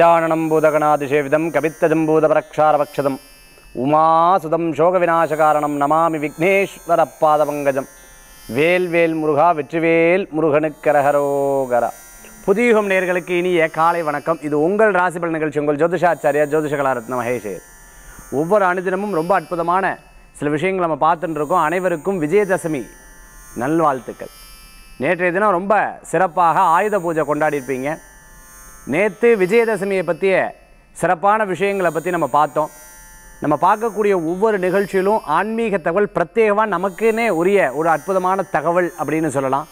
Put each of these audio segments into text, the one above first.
கஜானனம் பூதகணாதிசேவிதம் கவித்தஜம்பூதபரக்ஷாரபக்ஷதம் உமாசுதம் காரணம் நமாமி விக்னேஸ்வர பாதபங்கஜம் வேல் வேல் முருகா வெற்றிவேல் முருகனுக்கரகரோகரா புதியுகம் நேர்களுக்கு இனிய காலை வணக்கம் இது உங்கள் ராசிபல் நிகழ்ச்சி உங்கள் ஜோதிஷாச்சாரியா ஜோதிஷகலாரத்ன மகேஷர் ஒவ்வொரு அனுதினமும் ரொம்ப அற்புதமான சில விஷயங்கள் நம்ம பார்த்துட்டு இருக்கோம் அனைவருக்கும் விஜயதசமி நல்வாழ்த்துக்கள் நேற்றைய தினம் ரொம்ப சிறப்பாக ஆயுத பூஜை இருப்பீங்க நேற்று விஜயதசமியை பற்றிய சிறப்பான விஷயங்களை பற்றி நம்ம பார்த்தோம் நம்ம பார்க்கக்கூடிய ஒவ்வொரு நிகழ்ச்சியிலும் ஆன்மீக தகவல் பிரத்யேகமாக நமக்குன்னே உரிய ஒரு அற்புதமான தகவல் அப்படின்னு சொல்லலாம்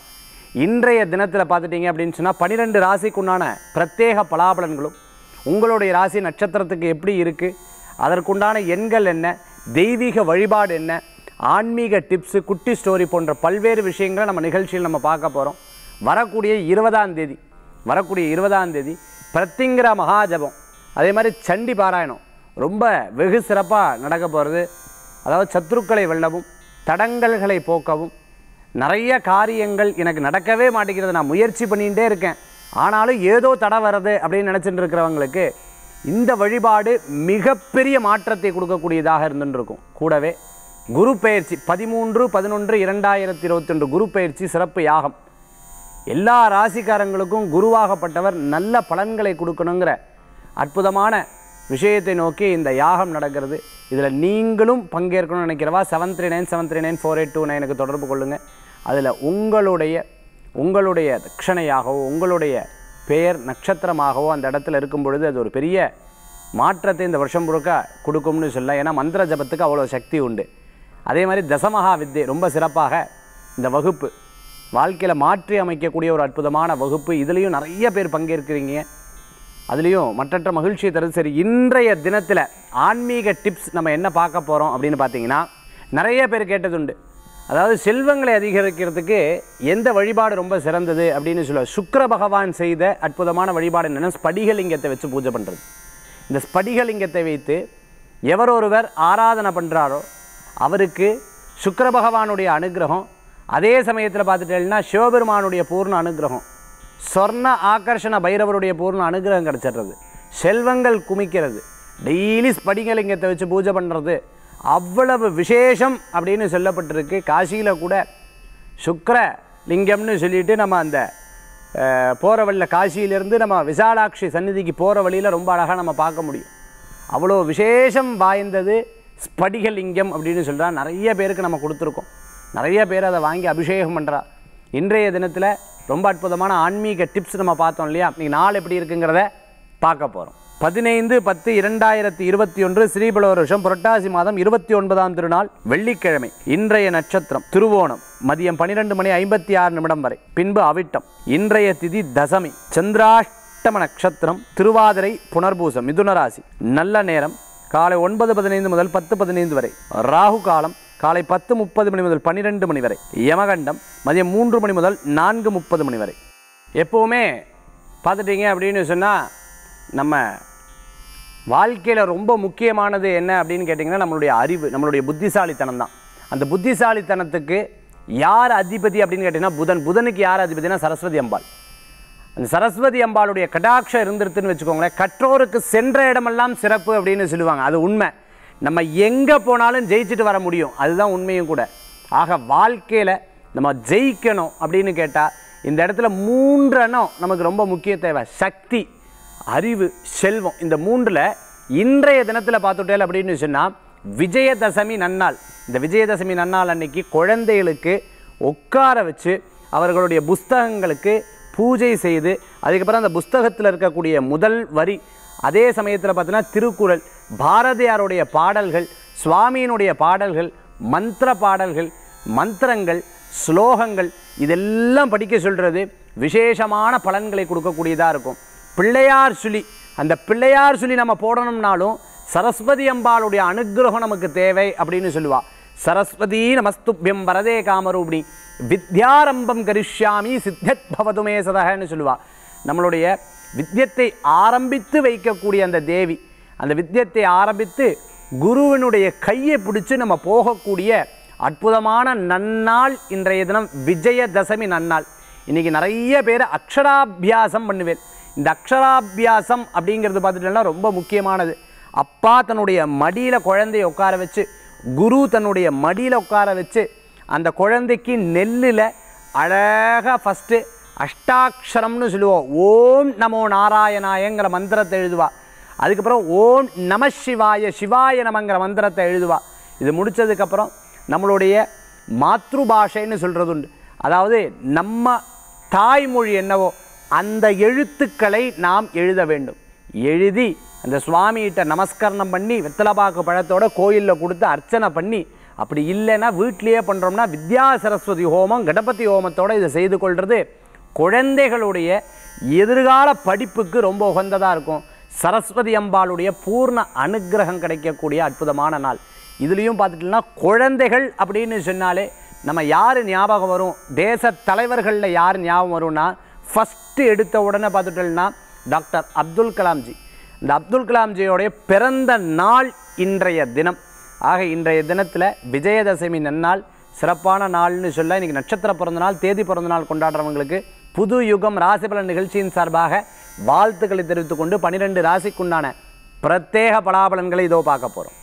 இன்றைய தினத்தில் பார்த்துட்டிங்க அப்படின்னு சொன்னால் பன்னிரெண்டு ராசிக்குண்டான பிரத்யேக பலாபலன்களும் உங்களுடைய ராசி நட்சத்திரத்துக்கு எப்படி இருக்குது அதற்குண்டான எண்கள் என்ன தெய்வீக வழிபாடு என்ன ஆன்மீக டிப்ஸு குட்டி ஸ்டோரி போன்ற பல்வேறு விஷயங்களை நம்ம நிகழ்ச்சியில் நம்ம பார்க்க போகிறோம் வரக்கூடிய இருபதாம் தேதி வரக்கூடிய இருபதாம் தேதி பிரத்திங்கிற மகாஜபம் அதே மாதிரி சண்டி பாராயணம் ரொம்ப வெகு சிறப்பாக நடக்க போகிறது அதாவது சத்துருக்களை வெல்லவும் தடங்கல்களை போக்கவும் நிறைய காரியங்கள் எனக்கு நடக்கவே மாட்டேங்கிறது நான் முயற்சி பண்ணிகிட்டே இருக்கேன் ஆனாலும் ஏதோ தடை வர்றது அப்படின்னு நினச்சிட்டு இருக்கிறவங்களுக்கு இந்த வழிபாடு மிகப்பெரிய மாற்றத்தை கொடுக்கக்கூடியதாக இருந்துருக்கும் கூடவே குரு பயிற்சி பதிமூன்று பதினொன்று இரண்டாயிரத்தி இருபத்தி ரெண்டு குரு பயிற்சி சிறப்பு யாகம் எல்லா ராசிக்காரங்களுக்கும் குருவாகப்பட்டவர் நல்ல பலன்களை கொடுக்கணுங்கிற அற்புதமான விஷயத்தை நோக்கி இந்த யாகம் நடக்கிறது இதில் நீங்களும் பங்கேற்கணும்னு நினைக்கிறவா seven three nine seven three nine four eight two நைனுக்கு தொடர்பு கொள்ளுங்கள் அதில் உங்களுடைய உங்களுடைய தட்சணையாகவோ உங்களுடைய பெயர் நட்சத்திரமாகவோ அந்த இடத்துல இருக்கும் பொழுது அது ஒரு பெரிய மாற்றத்தை இந்த வருஷம் முழுக்க கொடுக்கும்னு சொல்லலாம் ஏன்னா மந்திர ஜபத்துக்கு அவ்வளோ சக்தி உண்டு அதே மாதிரி தசமகா வித்தை ரொம்ப சிறப்பாக இந்த வகுப்பு வாழ்க்கையில் மாற்றி அமைக்கக்கூடிய ஒரு அற்புதமான வகுப்பு இதுலேயும் நிறைய பேர் பங்கேற்கிறீங்க அதுலேயும் மற்றற்ற மகிழ்ச்சியை தருது சரி இன்றைய தினத்தில் ஆன்மீக டிப்ஸ் நம்ம என்ன பார்க்க போகிறோம் அப்படின்னு பார்த்தீங்கன்னா நிறைய பேர் கேட்டது உண்டு அதாவது செல்வங்களை அதிகரிக்கிறதுக்கு எந்த வழிபாடு ரொம்ப சிறந்தது அப்படின்னு சொல்ல சுக்கர பகவான் செய்த அற்புதமான வழிபாடு என்னென்னா ஸ்படிகலிங்கத்தை வச்சு பூஜை பண்ணுறது இந்த ஸ்படிகலிங்கத்தை வைத்து எவர் ஒருவர் ஆராதனை பண்ணுறாரோ அவருக்கு சுக்கர பகவானுடைய அனுகிரகம் அதே சமயத்தில் பார்த்துட்டேன்னா சிவபெருமானுடைய பூர்ண அனுகிரகம் சொர்ண ஆகர்ஷண பைரவருடைய பூர்ண அனுகிரகம் கிடச்சிடுறது செல்வங்கள் குமிக்கிறது டெய்லி ஸ்படிகலிங்கத்தை வச்சு பூஜை பண்ணுறது அவ்வளவு விசேஷம் அப்படின்னு சொல்லப்பட்டிருக்கு காசியில் கூட சுக்கர லிங்கம்னு சொல்லிட்டு நம்ம அந்த போகிற வழியில் காசியிலேருந்து நம்ம விசாலாட்சி சந்நிதிக்கு போகிற வழியில் ரொம்ப அழகாக நம்ம பார்க்க முடியும் அவ்வளோ விசேஷம் வாய்ந்தது ஸ்படிகலிங்கம் அப்படின்னு சொல்கிறா நிறைய பேருக்கு நம்ம கொடுத்துருக்கோம் நிறைய பேர் அதை வாங்கி அபிஷேகம் பண்ணுறா இன்றைய தினத்தில் ரொம்ப அற்புதமான ஆன்மீக டிப்ஸ் நம்ம பார்த்தோம் இல்லையா இன்றைக்கி நாள் எப்படி இருக்குங்கிறத பார்க்க போகிறோம் பதினைந்து பத்து இரண்டாயிரத்தி இருபத்தி ஒன்று ஸ்ரீபல வருஷம் புரட்டாசி மாதம் இருபத்தி ஒன்பதாம் திருநாள் வெள்ளிக்கிழமை இன்றைய நட்சத்திரம் திருவோணம் மதியம் பனிரெண்டு மணி ஐம்பத்தி ஆறு நிமிடம் வரை பின்பு அவிட்டம் இன்றைய திதி தசமி சந்திராஷ்டம நட்சத்திரம் திருவாதிரை புனர்பூசம் மிதுனராசி நல்ல நேரம் காலை ஒன்பது பதினைந்து முதல் பத்து பதினைந்து வரை ராகு காலம் காலை பத்து முப்பது மணி முதல் பன்னிரெண்டு மணி வரை யமகண்டம் மதியம் மூன்று மணி முதல் நான்கு முப்பது மணி வரை எப்போவுமே பார்த்துட்டிங்க அப்படின்னு சொன்னால் நம்ம வாழ்க்கையில் ரொம்ப முக்கியமானது என்ன அப்படின்னு கேட்டிங்கன்னா நம்மளுடைய அறிவு நம்மளுடைய புத்திசாலித்தனம் தான் அந்த புத்திசாலித்தனத்துக்கு யார் அதிபதி அப்படின்னு கேட்டிங்கன்னா புதன் புதனுக்கு யார் அதிபதினா சரஸ்வதி அம்பாள் அந்த சரஸ்வதி அம்பாளுடைய கடாட்சம் இருந்துருதுன்னு வச்சுக்கோங்களேன் கற்றோருக்கு சென்ற இடமெல்லாம் சிறப்பு அப்படின்னு சொல்லுவாங்க அது உண்மை நம்ம எங்கே போனாலும் ஜெயிச்சுட்டு வர முடியும் அதுதான் உண்மையும் கூட ஆக வாழ்க்கையில் நம்ம ஜெயிக்கணும் அப்படின்னு கேட்டால் இந்த இடத்துல மூன்றெண்ணம் நமக்கு ரொம்ப முக்கிய தேவை சக்தி அறிவு செல்வம் இந்த மூன்றில் இன்றைய தினத்தில் பார்த்துட்டேல் அப்படின்னு சொன்னால் விஜயதசமி நன்னாள் இந்த விஜயதசமி நன்னாள் அன்னைக்கு குழந்தைகளுக்கு உட்கார வச்சு அவர்களுடைய புஸ்தகங்களுக்கு பூஜை செய்து அதுக்கப்புறம் அந்த புஸ்தகத்தில் இருக்கக்கூடிய முதல் வரி அதே சமயத்தில் பார்த்தீங்கன்னா திருக்குறள் பாரதியாருடைய பாடல்கள் சுவாமியினுடைய பாடல்கள் மந்திர பாடல்கள் மந்திரங்கள் ஸ்லோகங்கள் இதெல்லாம் படிக்க சொல்கிறது விசேஷமான பலன்களை கொடுக்கக்கூடியதாக இருக்கும் பிள்ளையார் சுழி அந்த பிள்ளையார் சுழி நம்ம போடணும்னாலும் சரஸ்வதி அம்பாளுடைய அனுகிரகம் நமக்கு தேவை அப்படின்னு சொல்லுவாள் சரஸ்வதி நமஸ்துப்யம் வரதே காமரூபிணி வித்யாரம்பம் கரிஷ்யாமி சித்தத் பவதுமே சதகன்னு சொல்லுவா நம்மளுடைய வித்தியத்தை ஆரம்பித்து வைக்கக்கூடிய அந்த தேவி அந்த வித்தியத்தை ஆரம்பித்து குருவினுடைய கையை பிடிச்சி நம்ம போகக்கூடிய அற்புதமான நன்னாள் இன்றைய தினம் விஜயதசமி நன்னாள் இன்றைக்கி நிறைய பேர் அக்ஷராபியாசம் பண்ணுவேன் இந்த அக்ஷராபியாசம் அப்படிங்கிறது பார்த்துட்டோம்னா ரொம்ப முக்கியமானது அப்பா தன்னுடைய மடியில் குழந்தைய உட்கார வச்சு குரு தன்னுடைய மடியில் உட்கார வச்சு அந்த குழந்தைக்கு நெல்லில் அழகாக ஃபஸ்ட்டு அஷ்டாட்சரம்னு சொல்லுவோம் ஓம் நமோ நாராயணாயங்கிற மந்திரத்தை எழுதுவா அதுக்கப்புறம் ஓம் நம சிவாய சிவாய நமங்கிற மந்திரத்தை எழுதுவா இது முடித்ததுக்கப்புறம் நம்மளுடைய மாத்ரு பாஷைன்னு சொல்கிறது உண்டு அதாவது நம்ம தாய்மொழி என்னவோ அந்த எழுத்துக்களை நாம் எழுத வேண்டும் எழுதி அந்த சுவாமிகிட்ட நமஸ்கரணம் பண்ணி வெத்தலைப்பாக்கு பழத்தோட கோயிலில் கொடுத்து அர்ச்சனை பண்ணி அப்படி இல்லைன்னா வீட்லேயே பண்ணுறோம்னா வித்யா சரஸ்வதி ஹோமம் கணபதி ஹோமத்தோடு இதை செய்து கொள்வது குழந்தைகளுடைய எதிர்கால படிப்புக்கு ரொம்ப உகந்ததாக இருக்கும் சரஸ்வதி அம்பாளுடைய பூர்ண அனுகிரகம் கிடைக்கக்கூடிய அற்புதமான நாள் இதுலேயும் பார்த்துட்டோம்னா குழந்தைகள் அப்படின்னு சொன்னாலே நம்ம யார் ஞாபகம் வரும் தேச தலைவர்களில் யார் ஞாபகம் வரும்னா ஃபஸ்ட்டு எடுத்த உடனே பார்த்துட்டோம்னா டாக்டர் அப்துல் கலாம்ஜி இந்த அப்துல் கலாம்ஜியோடைய பிறந்த நாள் இன்றைய தினம் ஆக இன்றைய தினத்தில் விஜயதசமி நன்னாள் சிறப்பான நாள்னு சொல்ல இன்றைக்கி நட்சத்திர பிறந்த நாள் தேதி பிறந்த நாள் கொண்டாடுறவங்களுக்கு புது யுகம் பலன் நிகழ்ச்சியின் சார்பாக வாழ்த்துக்களை தெரிவித்துக் கொண்டு பனிரெண்டு ராசிக்குண்டான பிரத்யேக பலாபலன்களை இதோ பார்க்க போறோம்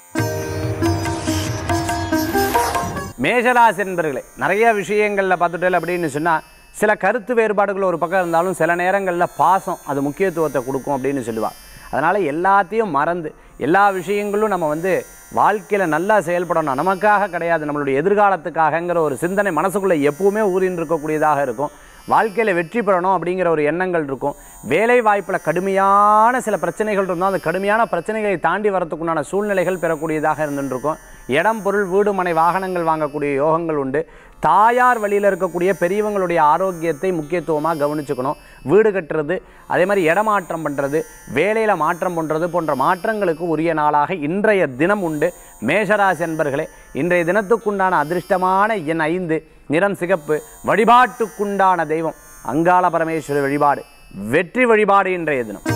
மேஷராசி என்பர்களே நிறைய விஷயங்களில் பார்த்துட்டேன் அப்படின்னு சொன்னால் சில கருத்து வேறுபாடுகள் ஒரு பக்கம் இருந்தாலும் சில நேரங்களில் பாசம் அது முக்கியத்துவத்தை கொடுக்கும் அப்படின்னு சொல்லுவாள் அதனால் எல்லாத்தையும் மறந்து எல்லா விஷயங்களும் நம்ம வந்து வாழ்க்கையில் நல்லா செயல்படணும் நமக்காக கிடையாது நம்மளுடைய எதிர்காலத்துக்காகங்கிற ஒரு சிந்தனை மனசுக்குள்ளே எப்பவுமே ஊறின் இருக்கக்கூடியதாக இருக்கும் வாழ்க்கையில் வெற்றி பெறணும் அப்படிங்கிற ஒரு எண்ணங்கள் இருக்கும் வேலை வாய்ப்பில் கடுமையான சில பிரச்சனைகள் இருந்தால் அந்த கடுமையான பிரச்சனைகளை தாண்டி வரத்துக்குண்டான சூழ்நிலைகள் பெறக்கூடியதாக இருந்துருக்கும் இடம் பொருள் வீடு மனை வாகனங்கள் வாங்கக்கூடிய யோகங்கள் உண்டு தாயார் வழியில் இருக்கக்கூடிய பெரியவங்களுடைய ஆரோக்கியத்தை முக்கியத்துவமாக கவனிச்சுக்கணும் வீடு கட்டுறது அதே மாதிரி இடமாற்றம் பண்ணுறது வேலையில் மாற்றம் பண்ணுறது போன்ற மாற்றங்களுக்கு உரிய நாளாக இன்றைய தினம் உண்டு மேஷராசி என்பர்களே இன்றைய தினத்துக்குண்டான அதிர்ஷ்டமான என் ஐந்து நிறம் சிகப்பு வழிபாட்டுக்குண்டான தெய்வம் அங்காள பரமேஸ்வரி வழிபாடு வெற்றி வழிபாடு இன்றைய தினம்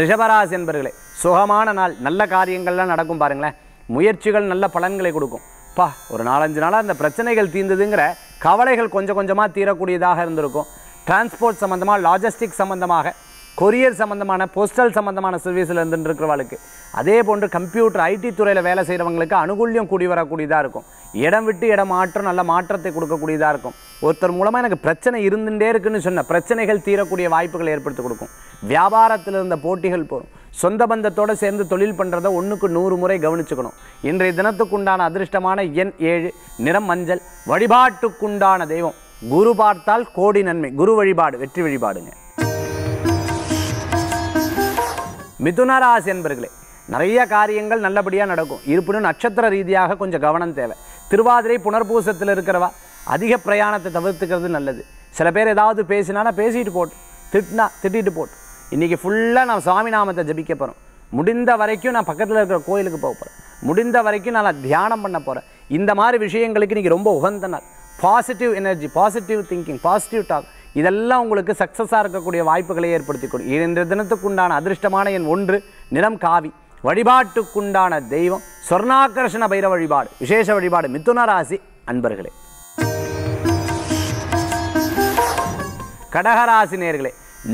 ரிஷபராசி என்பர்களே சுகமான நாள் நல்ல காரியங்கள்லாம் நடக்கும் பாருங்களேன் முயற்சிகள் நல்ல பலன்களை கொடுக்கும் பா ஒரு நாலஞ்சு நாளாக அந்த பிரச்சனைகள் தீர்ந்ததுங்கிற கவலைகள் கொஞ்சம் கொஞ்சமாக தீரக்கூடியதாக இருந்திருக்கும் டிரான்ஸ்போர்ட் சம்மந்தமாக லாஜிஸ்டிக் சம்மந்தமாக கொரியர் சம்மந்தமான போஸ்டல் சம்மந்தமான சர்வீஸில் இருந்துருக்கிறவளுக்கு அதே போன்று கம்ப்யூட்டர் ஐடி துறையில் வேலை செய்கிறவங்களுக்கு அனுகூல்யம் கூடி வரக்கூடியதாக இருக்கும் இடம் விட்டு இடம் மாற்றம் நல்ல மாற்றத்தை கொடுக்கக்கூடியதாக இருக்கும் ஒருத்தர் மூலமாக எனக்கு பிரச்சனை இருந்துகிட்டே இருக்குன்னு சொன்ன பிரச்சனைகள் தீரக்கூடிய வாய்ப்புகள் ஏற்படுத்தி கொடுக்கும் வியாபாரத்தில் இருந்த போட்டிகள் போகும் சொந்த பந்தத்தோடு சேர்ந்து தொழில் பண்ணுறத ஒன்றுக்கு நூறு முறை கவனிச்சுக்கணும் இன்றைய தினத்துக்குண்டான அதிர்ஷ்டமான எண் ஏழு நிறம் மஞ்சள் வழிபாட்டுக்குண்டான தெய்வம் குரு பார்த்தால் கோடி நன்மை குரு வழிபாடு வெற்றி வழிபாடுங்க மிதுனராசி என்பர்களே நிறைய காரியங்கள் நல்லபடியாக நடக்கும் இருப்பினும் நட்சத்திர ரீதியாக கொஞ்சம் கவனம் தேவை திருவாதிரை புனர்பூசத்தில் இருக்கிறவா அதிக பிரயாணத்தை தவிர்த்துக்கிறது நல்லது சில பேர் ஏதாவது பேசினானா பேசிட்டு போட்டு திட்டினா திட்டிட்டு போட்டு இன்றைக்கி ஃபுல்லாக நான் சாமி நாமத்தை ஜபிக்க போகிறோம் முடிந்த வரைக்கும் நான் பக்கத்தில் இருக்கிற கோயிலுக்கு போக போகிறேன் முடிந்த வரைக்கும் நான் தியானம் பண்ண போகிறேன் இந்த மாதிரி விஷயங்களுக்கு நீங்கள் ரொம்ப உகந்த நாள் positive energy positive thinking positive talk இதெல்லாம் உங்களுக்கு சக்ஸஸாக இருக்கக்கூடிய வாய்ப்புகளை ஏற்படுத்தி கொடு இன்றைய தினத்துக்குண்டான அதிர்ஷ்டமான என் ஒன்று நிறம் காவி வழிபாட்டுக்குண்டான தெய்வம் சொர்ணாகர்ஷண பைர வழிபாடு விசேஷ வழிபாடு மிதுன ராசி அன்பர்களே கடகராசினியர்களே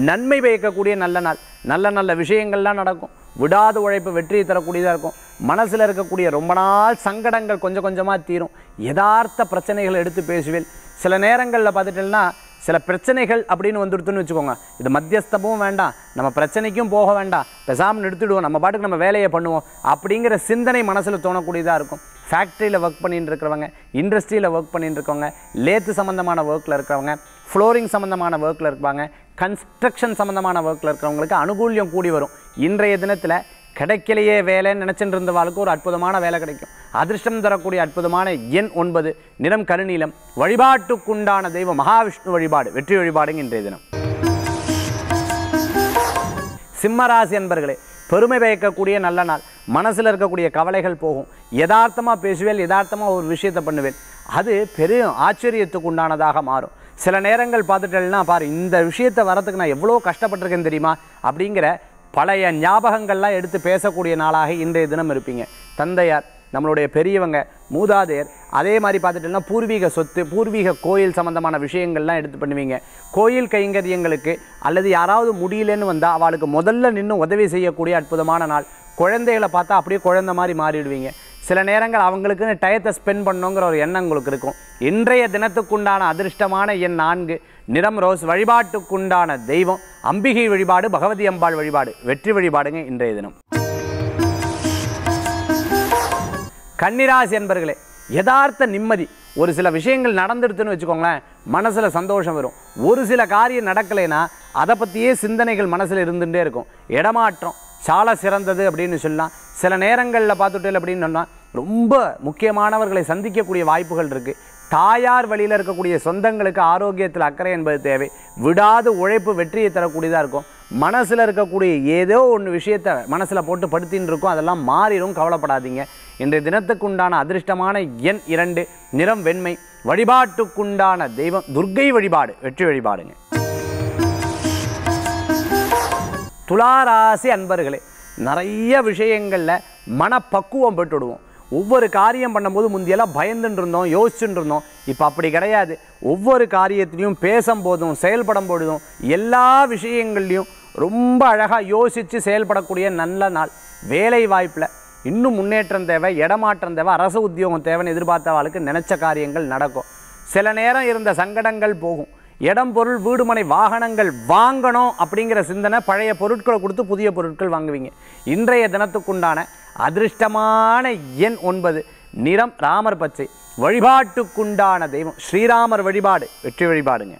நன்மை பயக்கக்கூடிய நல்ல நாள் நல்ல நல்ல விஷயங்கள்லாம் நடக்கும் விடாத உழைப்பு வெற்றியை தரக்கூடியதாக இருக்கும் மனசில் இருக்கக்கூடிய ரொம்ப நாள் சங்கடங்கள் கொஞ்சம் கொஞ்சமாக தீரும் யதார்த்த பிரச்சனைகளை எடுத்து பேசுவேன் சில நேரங்களில் பார்த்துட்டேன்னா சில பிரச்சனைகள் அப்படின்னு வந்துடுத்துன்னு வச்சுக்கோங்க இது மத்தியஸ்தமும் வேண்டாம் நம்ம பிரச்சனைக்கும் போக வேண்டாம் பெசாமல் எடுத்துடுவோம் நம்ம பாட்டுக்கு நம்ம வேலையை பண்ணுவோம் அப்படிங்கிற சிந்தனை மனசில் தோணக்கூடியதாக இருக்கும் ஃபேக்ட்ரியில் ஒர்க் பண்ணிட்டு இருக்கிறவங்க இண்டஸ்ட்ரியில் ஒர்க் பண்ணிட்டு இருக்கவங்க லேத்து சம்மந்தமான ஒர்க்கில் இருக்கிறவங்க ஃப்ளோரிங் சம்மந்தமான ஒர்க்கில் இருப்பாங்க கன்ஸ்ட்ரக்ஷன் சம்மந்தமான ஒர்க்கில் இருக்கிறவங்களுக்கு அனுகூலியம் கூடி வரும் இன்றைய தினத்தில் கிடைக்கலையே வேலைன்னு நினச்சிட்டு இருந்தவாளுக்கு ஒரு அற்புதமான வேலை கிடைக்கும் அதிர்ஷ்டம் தரக்கூடிய அற்புதமான எண் ஒன்பது நிறம் கருநீலம் வழிபாட்டுக்குண்டான தெய்வம் மகாவிஷ்ணு வழிபாடு வெற்றி வழிபாடுங்க இன்றைய தினம் சிம்மராசி என்பர்களே பெருமை பயக்கக்கூடிய நல்ல நாள் மனசில் இருக்கக்கூடிய கவலைகள் போகும் யதார்த்தமாக பேசுவேன் யதார்த்தமாக ஒரு விஷயத்தை பண்ணுவேன் அது பெரும் ஆச்சரியத்துக்கு உண்டானதாக மாறும் சில நேரங்கள் பார்த்துட்டேன்னா பாரு இந்த விஷயத்தை வரத்துக்கு நான் எவ்வளோ கஷ்டப்பட்டிருக்கேன் தெரியுமா அப்படிங்கிற பழைய ஞாபகங்கள்லாம் எடுத்து பேசக்கூடிய நாளாக இன்றைய தினம் இருப்பீங்க தந்தையார் நம்மளுடைய பெரியவங்க மூதாதையர் அதே மாதிரி பார்த்துட்டோம்னா பூர்வீக சொத்து பூர்வீக கோயில் சம்மந்தமான விஷயங்கள்லாம் எடுத்து பண்ணுவீங்க கோயில் கைங்கரியங்களுக்கு அல்லது யாராவது முடியலன்னு வந்தால் அவளுக்கு முதல்ல நின்று உதவி செய்யக்கூடிய அற்புதமான நாள் குழந்தைகளை பார்த்தா அப்படியே குழந்த மாதிரி மாறிடுவீங்க சில நேரங்கள் அவங்களுக்குன்னு டயத்தை ஸ்பெண்ட் பண்ணுங்கிற ஒரு எண்ணம் உங்களுக்கு இருக்கும் இன்றைய தினத்துக்குண்டான அதிர்ஷ்டமான என் நான்கு நிறம் ரோஸ் வழிபாட்டுக்குண்டான தெய்வம் அம்பிகை வழிபாடு பகவதி அம்பாள் வழிபாடு வெற்றி வழிபாடுங்க இன்றைய தினம் கன்னிராசி என்பர்களே யதார்த்த நிம்மதி ஒரு சில விஷயங்கள் நடந்துடுதுன்னு வச்சுக்கோங்களேன் மனசில் சந்தோஷம் வரும் ஒரு சில காரியம் நடக்கலைன்னா அதை பற்றியே சிந்தனைகள் மனசில் இருந்துகிட்டே இருக்கும் இடமாற்றம் சால சிறந்தது அப்படின்னு சொல்லலாம் சில நேரங்களில் பார்த்துட்டு அப்படின்னு சொன்னால் ரொம்ப முக்கியமானவர்களை சந்திக்கக்கூடிய வாய்ப்புகள் இருக்குது தாயார் வழியில் இருக்கக்கூடிய சொந்தங்களுக்கு ஆரோக்கியத்தில் அக்கறை என்பது தேவை விடாது உழைப்பு வெற்றியை தரக்கூடியதாக இருக்கும் மனசில் இருக்கக்கூடிய ஏதோ ஒன்று விஷயத்தை மனசில் போட்டு படுத்தின்னு இருக்கும் அதெல்லாம் மாறிடும் கவலைப்படாதீங்க இன்றைய தினத்துக்குண்டான அதிர்ஷ்டமான எண் இரண்டு நிறம் வெண்மை வழிபாட்டுக்குண்டான தெய்வம் துர்க்கை வழிபாடு வெற்றி வழிபாடுங்க துளாராசி அன்பர்களே நிறைய விஷயங்களில் மனப்பக்குவம் பெற்றுடுவோம் ஒவ்வொரு காரியம் பண்ணும்போது முந்தியெல்லாம் பயந்துட்டு இருந்தோம் யோசிச்சுட்டு இருந்தோம் இப்போ அப்படி கிடையாது ஒவ்வொரு காரியத்திலையும் பேசும்போதும் செயல்படும் போதும் எல்லா விஷயங்கள்லையும் ரொம்ப அழகாக யோசித்து செயல்படக்கூடிய நல்ல நாள் வேலை வாய்ப்பில் இன்னும் முன்னேற்றம் தேவை இடமாற்றம் தேவை அரசு உத்தியோகம் தேவைன்னு எதிர்பார்த்தவாளுக்கு நினச்ச காரியங்கள் நடக்கும் சில நேரம் இருந்த சங்கடங்கள் போகும் இடம் பொருள் வீடுமனை வாகனங்கள் வாங்கணும் அப்படிங்கிற சிந்தனை பழைய பொருட்களை கொடுத்து புதிய பொருட்கள் வாங்குவீங்க இன்றைய தினத்துக்குண்டான அதிர்ஷ்டமான எண் ஒன்பது நிறம் ராமர் பச்சை வழிபாட்டுக்குண்டான தெய்வம் ஸ்ரீராமர் வழிபாடு வெற்றி வழிபாடுங்க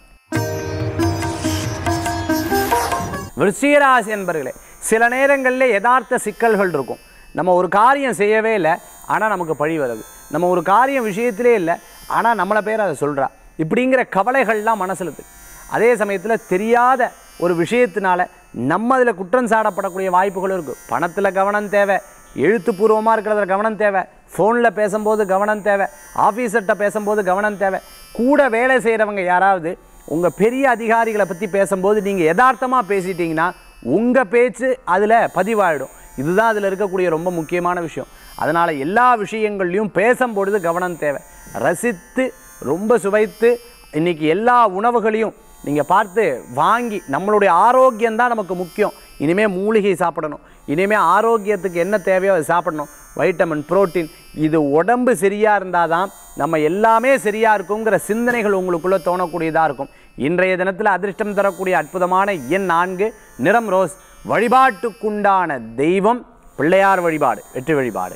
விருச்சிகராசி என்பர்களே சில நேரங்களில் யதார்த்த சிக்கல்கள் இருக்கும் நம்ம ஒரு காரியம் செய்யவே இல்லை ஆனால் நமக்கு பழி வருது நம்ம ஒரு காரியம் விஷயத்திலே இல்லை ஆனால் நம்மளை பேர் அதை சொல்கிறா இப்படிங்கிற கவலைகள்லாம் மனசில் அதே சமயத்தில் தெரியாத ஒரு விஷயத்தினால நம்ம அதில் குற்றம் சாடப்படக்கூடிய வாய்ப்புகளும் இருக்குது பணத்தில் கவனம் தேவை எழுத்துப்பூர்வமாக இருக்கிறதுல கவனம் தேவை ஃபோனில் பேசும்போது கவனம் தேவை ஆஃபீஸர்கிட்ட பேசும்போது கவனம் தேவை கூட வேலை செய்கிறவங்க யாராவது உங்கள் பெரிய அதிகாரிகளை பற்றி பேசும்போது நீங்கள் யதார்த்தமாக பேசிட்டிங்கன்னா உங்கள் பேச்சு அதில் பதிவாயிடும் இதுதான் அதில் இருக்கக்கூடிய ரொம்ப முக்கியமான விஷயம் அதனால் எல்லா விஷயங்கள்லையும் பேசும்பொழுது கவனம் தேவை ரசித்து ரொம்ப சுவைத்து இன்றைக்கி எல்லா உணவுகளையும் நீங்கள் பார்த்து வாங்கி நம்மளுடைய ஆரோக்கியம்தான் நமக்கு முக்கியம் இனிமேல் மூலிகை சாப்பிடணும் இனிமேல் ஆரோக்கியத்துக்கு என்ன தேவையோ அதை சாப்பிடணும் வைட்டமின் புரோட்டீன் இது உடம்பு சரியாக இருந்தால் தான் நம்ம எல்லாமே சரியாக இருக்குங்கிற சிந்தனைகள் உங்களுக்குள்ளே தோணக்கூடியதாக இருக்கும் இன்றைய தினத்தில் அதிர்ஷ்டம் தரக்கூடிய அற்புதமான எண் நான்கு நிறம் ரோஸ் வழிபாட்டுக்குண்டான தெய்வம் பிள்ளையார் வழிபாடு வெற்றி வழிபாடு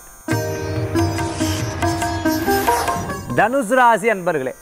தனுசு ராசி அன்பர்களே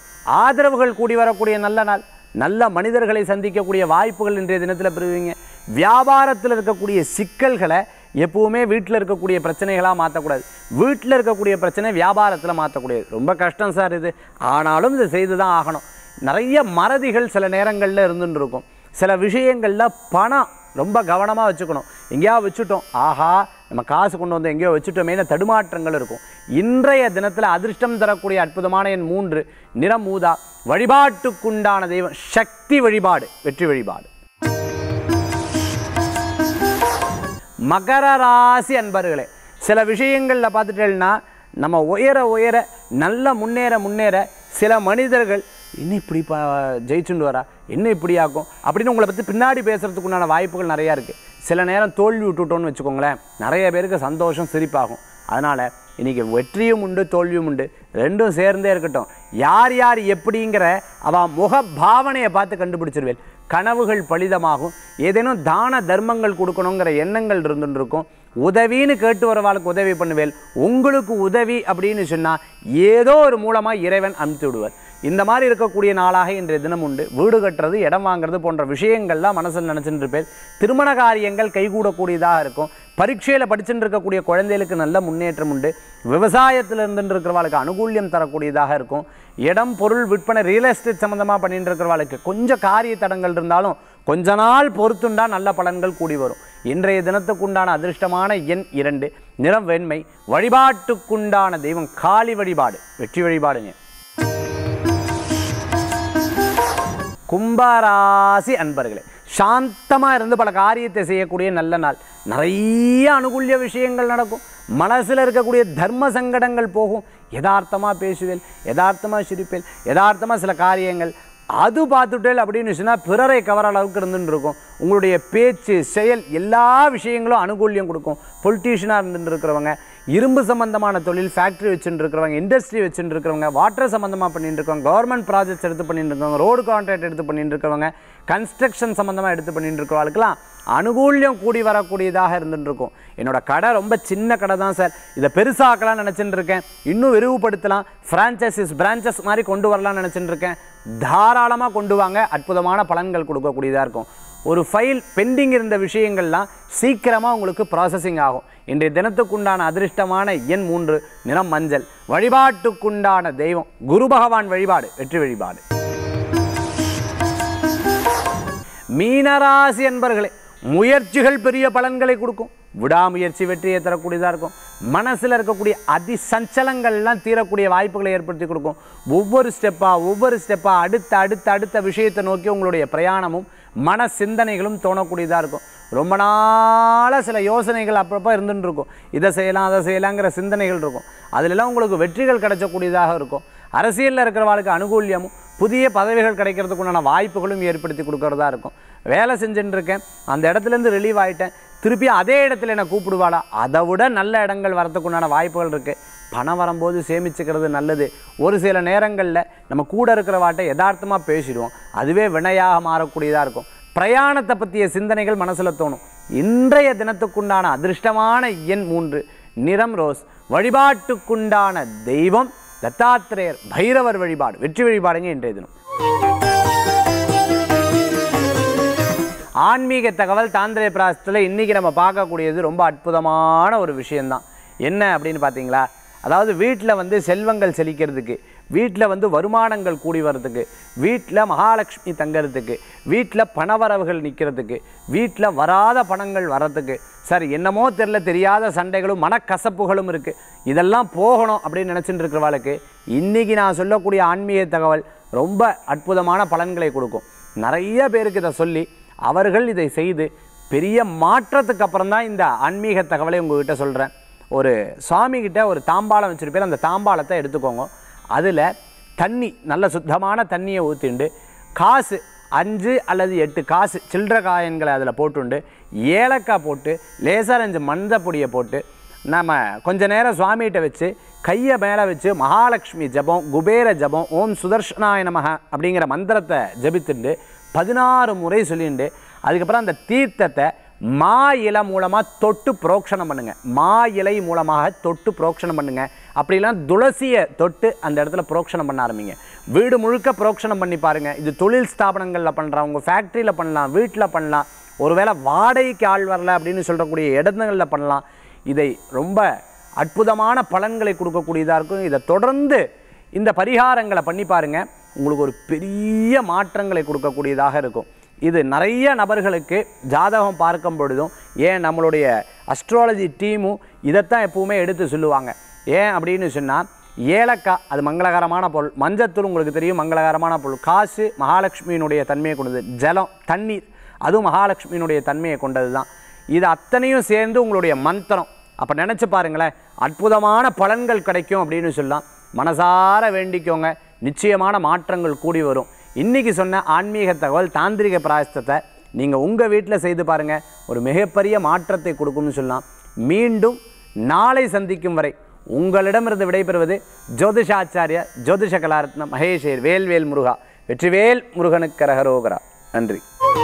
ஆதரவுகள் கூடி வரக்கூடிய நல்ல நாள் நல்ல மனிதர்களை சந்திக்கக்கூடிய வாய்ப்புகள் இன்றைய தினத்தில் பெறுவீங்க வியாபாரத்தில் இருக்கக்கூடிய சிக்கல்களை எப்பவுமே வீட்டில் இருக்கக்கூடிய பிரச்சனைகளாக மாற்றக்கூடாது வீட்டில் இருக்கக்கூடிய பிரச்சனை வியாபாரத்தில் மாற்றக்கூடியது ரொம்ப கஷ்டம் சார் இது ஆனாலும் இதை செய்து தான் ஆகணும் நிறைய மறதிகள் சில நேரங்களில் இருந்துன்னு இருக்கும் சில விஷயங்களில் பணம் ரொம்ப கவனமாக வச்சுக்கணும் எங்கேயா வச்சுட்டோம் ஆஹா நம்ம காசு கொண்டு வந்து எங்கேயோ வச்சுட்டோமேனு தடுமாற்றங்கள் இருக்கும் இன்றைய தினத்தில் அதிர்ஷ்டம் தரக்கூடிய அற்புதமான என் மூன்று நிறம் மூதா வழிபாட்டுக்குண்டான தெய்வம் சக்தி வழிபாடு வெற்றி வழிபாடு மகர ராசி அன்பர்களே சில விஷயங்களில் பார்த்துட்டேன்னா நம்ம உயர உயர நல்ல முன்னேற முன்னேற சில மனிதர்கள் இன்னும் இப்படி ஜெயிச்சுண்டு வரா என்ன இப்படியாக்கும் அப்படின்னு உங்களை பற்றி பின்னாடி பேசுகிறதுக்கு உண்டான வாய்ப்புகள் நிறையா இருக்குது சில நேரம் தோல்வி விட்டுவிட்டோன்னு வச்சுக்கோங்களேன் நிறைய பேருக்கு சந்தோஷம் சிரிப்பாகும் அதனால் இன்றைக்கி வெற்றியும் உண்டு தோல்வியும் உண்டு ரெண்டும் சேர்ந்தே இருக்கட்டும் யார் யார் எப்படிங்கிற அவன் முக பாவனையை பார்த்து கண்டுபிடிச்சிருவேன் கனவுகள் பலிதமாகும் ஏதேனும் தான தர்மங்கள் கொடுக்கணுங்கிற எண்ணங்கள் இருந்துருக்கும் உதவின்னு கேட்டு வரவாளுக்கு உதவி பண்ணுவேன் உங்களுக்கு உதவி அப்படின்னு சொன்னால் ஏதோ ஒரு மூலமாக இறைவன் அனுப்பிச்சு விடுவார் இந்த மாதிரி இருக்கக்கூடிய நாளாக இன்றைய தினம் உண்டு வீடு கட்டுறது இடம் வாங்குறது போன்ற விஷயங்கள்லாம் மனசில் நினச்சிட்டு இருப்பேன் திருமண காரியங்கள் கைகூடக்கூடியதாக இருக்கும் பரீட்சையில் படிச்சுட்டு இருக்கக்கூடிய குழந்தைகளுக்கு நல்ல முன்னேற்றம் உண்டு விவசாயத்தில் இருந்துட்டு இருக்கிறவாளுக்கு அனுகூல்யம் தரக்கூடியதாக இருக்கும் இடம் பொருள் விற்பனை ரியல் எஸ்டேட் சம்மந்தமாக பண்ணிட்டு இருக்கிறவளுக்கு கொஞ்சம் காரிய தடங்கள் இருந்தாலும் கொஞ்ச நாள் பொறுத்துண்டா நல்ல பலன்கள் கூடி வரும் இன்றைய தினத்துக்குண்டான அதிர்ஷ்டமான எண் இரண்டு நிறம் வெண்மை வழிபாட்டுக்குண்டான தெய்வம் காளி வழிபாடு வெற்றி வழிபாடுங்க கும்பராசி அன்பர்களே சாந்தமாக இருந்து பல காரியத்தை செய்யக்கூடிய நல்ல நாள் நிறைய அனுகூல்ய விஷயங்கள் நடக்கும் மனசில் இருக்கக்கூடிய தர்ம சங்கடங்கள் போகும் யதார்த்தமாக பேசுவேல் யதார்த்தமாக சிரிப்பேல் யதார்த்தமாக சில காரியங்கள் அது பார்த்துட்டே அப்படின்னு சொன்னால் பிறரை கவர அளவுக்கு இருந்துட்டு இருக்கும் உங்களுடைய பேச்சு செயல் எல்லா விஷயங்களும் அனுகூல்யம் கொடுக்கும் பொலிட்டீஷியனாக இருந்துட்டு இருக்கிறவங்க இரும்பு சம்பந்தமான தொழில் ஃபேக்ட்ரி வச்சுட்டு இருக்கிறவங்க இண்டஸ்ட்ரி வச்சுட்டு இருக்கிறவங்க வாட்டர் சம்மந்தமாக பண்ணிட்டு இருக்கவங்க கவர்மெண்ட் ப்ராஜெக்ட்ஸ் எடுத்து பண்ணிட்டு இருக்கவங்க ரோடு கான்ட்ராக்ட் எடுத்து பண்ணிட்டு இருக்கிறவங்க கன்ஸ்ட்ரக்ஷன் சம்மந்தமாக எடுத்து பண்ணிட்டு இருக்கிறவங்களுக்குலாம் அனுகூல்யம் கூடி வரக்கூடியதாக இருக்கும் என்னோடய கடை ரொம்ப சின்ன கடை தான் சார் இதை பெருசாக்கலாம் நினச்சிட்டு இருக்கேன் இன்னும் விரிவுபடுத்தலாம் ஃப்ரான்ச்சைசிஸ் பிரான்ச்சஸ் மாதிரி கொண்டு வரலாம்னு நினச்சிட்டு இருக்கேன் தாராளமாக கொண்டு வாங்க அற்புதமான பலன்கள் கொடுக்கக்கூடியதாக இருக்கும் ஒரு ஃபைல் பெண்டிங் இருந்த விஷயங்கள்லாம் சீக்கிரமாக உங்களுக்கு ப்ராசஸிங் ஆகும் இன்றைய தினத்துக்குண்டான அதிர்ஷ்டமான எண் மூன்று நிறம் மஞ்சள் வழிபாட்டுக்குண்டான தெய்வம் குரு பகவான் வழிபாடு வெற்றி வழிபாடு மீனராசி என்பர்களே முயற்சிகள் பெரிய பலன்களை கொடுக்கும் விடாமுயற்சி வெற்றியை தரக்கூடியதாக இருக்கும் மனசில் இருக்கக்கூடிய அதிசஞ்சலங்கள்லாம் தீரக்கூடிய வாய்ப்புகளை ஏற்படுத்தி கொடுக்கும் ஒவ்வொரு ஸ்டெப்பாக ஒவ்வொரு ஸ்டெப்பாக அடுத்த அடுத்த அடுத்த விஷயத்தை நோக்கி உங்களுடைய பிரயாணமும் மன சிந்தனைகளும் தோணக்கூடியதாக இருக்கும் ரொம்ப நாளாக சில யோசனைகள் அப்பப்போ இருந்துட்டுருக்கும் இதை செய்யலாம் அதை செய்யலாங்கிற சிந்தனைகள் இருக்கும் அதிலெல்லாம் உங்களுக்கு வெற்றிகள் கிடைச்சக்கூடியதாக இருக்கும் அரசியலில் இருக்கிறவாளுக்கு அனுகூல்யமும் புதிய பதவிகள் கிடைக்கிறதுக்குண்டான வாய்ப்புகளும் ஏற்படுத்தி கொடுக்கறதா இருக்கும் வேலை செஞ்சுட்டு இருக்கேன் அந்த இடத்துலேருந்து ரிலீவ் ஆகிட்டேன் திருப்பி அதே இடத்துல என்னை கூப்பிடுவாளா அதை விட நல்ல இடங்கள் வரத்துக்குண்டான வாய்ப்புகள் இருக்குது பணம் வரும்போது சேமிச்சுக்கிறது நல்லது ஒரு சில நேரங்களில் நம்ம கூட இருக்கிற வாட்டை யதார்த்தமாக பேசிடுவோம் அதுவே வினையாக மாறக்கூடியதாக இருக்கும் பிரயாணத்தை பற்றிய சிந்தனைகள் மனசில் தோணும் இன்றைய தினத்துக்குண்டான அதிர்ஷ்டமான எண் மூன்று நிறம் ரோஸ் வழிபாட்டுக்குண்டான தெய்வம் தத்தாத்திரேயர் பைரவர் வழிபாடு வெற்றி வழிபாடுங்க இன்றைய தினம் ஆன்மீக தகவல் தாந்திரிய பிராசத்தில் இன்றைக்கி நம்ம பார்க்கக்கூடியது ரொம்ப அற்புதமான ஒரு விஷயந்தான் என்ன அப்படின்னு பார்த்தீங்களா அதாவது வீட்டில் வந்து செல்வங்கள் செழிக்கிறதுக்கு வீட்டில் வந்து வருமானங்கள் கூடி வர்றதுக்கு வீட்டில் மகாலட்சுமி தங்கிறதுக்கு வீட்டில் பணவரவுகள் நிற்கிறதுக்கு வீட்டில் வராத பணங்கள் வர்றதுக்கு சார் என்னமோ தெரில தெரியாத சண்டைகளும் மனக்கசப்புகளும் இருக்குது இதெல்லாம் போகணும் அப்படின்னு நினச்சிட்டு இருக்கிறவாளுக்கு இன்றைக்கி நான் சொல்லக்கூடிய ஆன்மீக தகவல் ரொம்ப அற்புதமான பலன்களை கொடுக்கும் நிறைய பேருக்கு இதை சொல்லி அவர்கள் இதை செய்து பெரிய மாற்றத்துக்கு அப்புறம் தான் இந்த ஆன்மீக தகவலை உங்கள்கிட்ட சொல்கிறேன் ஒரு சுவாமிகிட்ட ஒரு தாம்பாளம் வச்சுருப்பேன் அந்த தாம்பாளத்தை எடுத்துக்கோங்க அதில் தண்ணி நல்ல சுத்தமான தண்ணியை ஊற்றிண்டு காசு அஞ்சு அல்லது எட்டு காசு சில்லற காயின்களை அதில் போட்டுண்டு ஏலக்காய் போட்டு லேசாக அஞ்சு மஞ்சப்பொடியை போட்டு நம்ம கொஞ்ச நேரம் சுவாமிகிட்ட வச்சு கையை மேலே வச்சு மகாலட்சுமி ஜபம் குபேர ஜபம் ஓம் சுதர்ஷனாய நமக அப்படிங்கிற மந்திரத்தை ஜபித்துண்டு பதினாறு முறை சொல்லிண்டு அதுக்கப்புறம் அந்த தீர்த்தத்தை மா இலை மூலமாக தொட்டு புரோக்ஷனம் பண்ணுங்கள் மா இலை மூலமாக தொட்டு புரோக்ஷனம் பண்ணுங்கள் அப்படிலாம் துளசியை தொட்டு அந்த இடத்துல புரோக்ஷனம் பண்ண ஆரம்பிங்க வீடு முழுக்க புரோக்ஷனம் பண்ணி பாருங்கள் இது தொழில் ஸ்தாபனங்களில் பண்ணுறான் உங்கள் ஃபேக்ட்ரியில் பண்ணலாம் வீட்டில் பண்ணலாம் ஒருவேளை வாடகைக்கு ஆள் வரல அப்படின்னு சொல்கிறக்கூடிய இடங்களில் பண்ணலாம் இதை ரொம்ப அற்புதமான பலன்களை கொடுக்கக்கூடியதாக இருக்கும் இதை தொடர்ந்து இந்த பரிகாரங்களை பண்ணி பாருங்கள் உங்களுக்கு ஒரு பெரிய மாற்றங்களை கொடுக்கக்கூடியதாக இருக்கும் இது நிறைய நபர்களுக்கு ஜாதகம் பார்க்கும் பொழுதும் ஏன் நம்மளுடைய அஸ்ட்ராலஜி டீமும் இதைத்தான் எப்பவுமே எடுத்து சொல்லுவாங்க ஏன் அப்படின்னு சொன்னால் ஏலக்காய் அது மங்களகரமான பொருள் மஞ்சத்தூள் உங்களுக்கு தெரியும் மங்களகரமான பொருள் காசு மகாலட்சுமியினுடைய தன்மையை கொண்டது ஜலம் தண்ணீர் அதுவும் மகாலட்சுமியினுடைய தன்மையை கொண்டது தான் இது அத்தனையும் சேர்ந்து உங்களுடைய மந்திரம் அப்போ நினச்சி பாருங்களேன் அற்புதமான பலன்கள் கிடைக்கும் அப்படின்னு சொல்லலாம் மனசார வேண்டிக்கோங்க நிச்சயமான மாற்றங்கள் கூடி வரும் இன்றைக்கி சொன்ன ஆன்மீக தகவல் தாந்திரிக பிராயசத்தை நீங்கள் உங்கள் வீட்டில் செய்து பாருங்கள் ஒரு மிகப்பெரிய மாற்றத்தை கொடுக்கும்னு சொல்லலாம் மீண்டும் நாளை சந்திக்கும் வரை உங்களிடமிருந்து விடைபெறுவது ஜோதிஷாச்சாரிய ஜோதிஷ கலாரத்னம் மகேஷர் வேல்வேல் முருகா வெற்றிவேல் முருகனுக்கு நன்றி